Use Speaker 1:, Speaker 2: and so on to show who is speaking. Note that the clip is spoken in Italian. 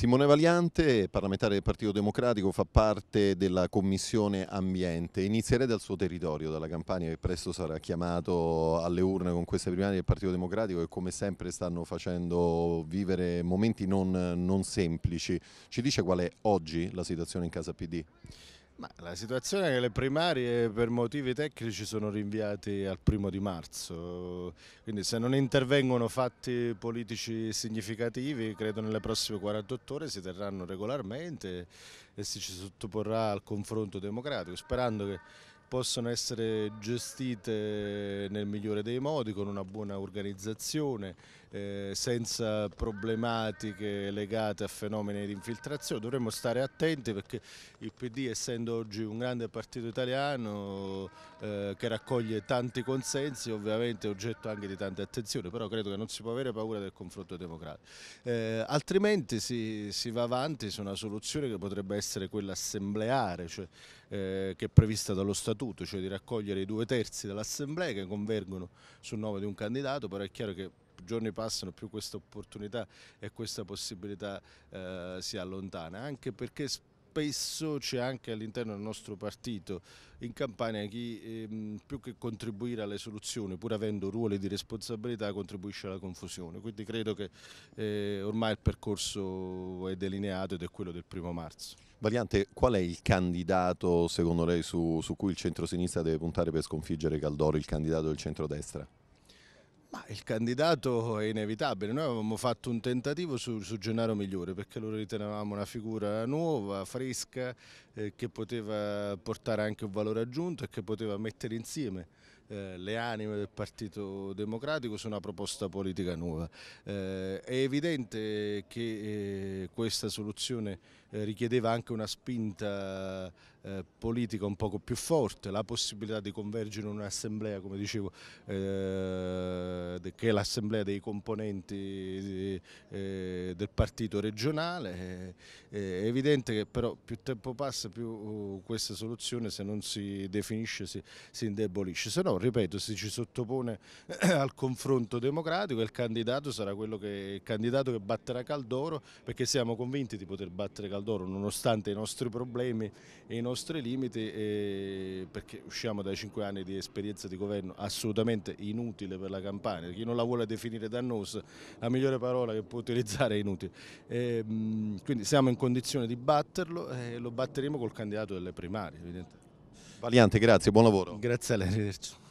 Speaker 1: Simone Valiante, parlamentare del Partito Democratico, fa parte della Commissione Ambiente. Inizierei dal suo territorio, dalla Campania, che presto sarà chiamato alle urne con queste primarie del Partito Democratico che come sempre stanno facendo vivere momenti non, non semplici. Ci dice qual è oggi la situazione in casa PD? Ma la
Speaker 2: situazione è che le primarie per motivi tecnici sono rinviate al primo di marzo, quindi se non intervengono fatti politici significativi, credo nelle prossime 48 ore si terranno regolarmente e si ci sottoporrà al confronto democratico, sperando che possono essere gestite nel migliore dei modi, con una buona organizzazione, eh, senza problematiche legate a fenomeni di infiltrazione. Dovremmo stare attenti perché il PD, essendo oggi un grande partito italiano eh, che raccoglie tanti consensi, ovviamente è oggetto anche di tante attenzioni, però credo che non si può avere paura del confronto democratico. Eh, altrimenti si, si, va avanti su una soluzione che potrebbe essere quella assembleare, cioè, eh, che è prevista dallo Statuto statuto, cioè di raccogliere i due terzi dell'assemblea che convergono sul nome di un candidato, però è chiaro che giorni passano più questa opportunità e questa possibilità eh, si allontana, anche perché spesso c'è anche all'interno del nostro partito in Campania chi ehm, più che contribuire alle soluzioni pur avendo ruoli di responsabilità contribuisce alla confusione quindi credo che eh, ormai il percorso è delineato ed è quello del primo marzo.
Speaker 1: Variante, qual è il candidato secondo lei su, su cui il centro-sinistra deve puntare per sconfiggere Caldoro, il candidato del centro-destra?
Speaker 2: Ma il candidato è inevitabile, noi avevamo fatto un tentativo su, su Gennaro Migliore perché lo ritenevamo una figura nuova, fresca, eh, che poteva portare anche un valore aggiunto e che poteva mettere insieme eh, le anime del Partito Democratico su una proposta politica nuova. Eh, è evidente che eh, questa soluzione eh, richiedeva anche una spinta eh, politica un poco più forte, la possibilità di convergere in un'assemblea, come dicevo, che è l'assemblea dei componenti eh, del partito regionale. Eh, è evidente che però più tempo passa più uh, questa soluzione se non si definisce si, indebolisce, se no ripeto si ci sottopone al confronto democratico e il candidato sarà quello che, il candidato che batterà Caldoro perché siamo convinti di poter battere Caldoro nonostante i nostri problemi e i nostri limiti eh, perché usciamo dai cinque anni di esperienza di governo assolutamente inutile per la campagna. Chi non la vuole definire dannosa, la migliore parola che può utilizzare è inutile. E, ehm, quindi siamo in condizione di batterlo e lo batteremo col candidato delle primarie.
Speaker 1: Valiante, grazie, buon lavoro. Grazie a lei, arrivederci.